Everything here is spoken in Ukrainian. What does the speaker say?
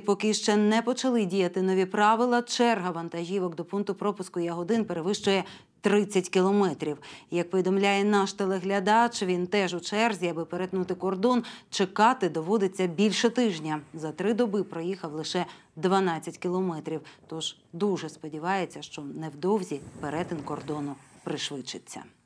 поки ще не почали діяти нові правила, черга вантажівок до пункту пропуску ягодин перевищує 30 кілометрів. Як повідомляє наш телеглядач, він теж у черзі, аби перетнути кордон, чекати доводиться більше тижня. За три доби проїхав лише 12 кілометрів. Тож дуже сподівається, що невдовзі перетин кордону пришвидшиться.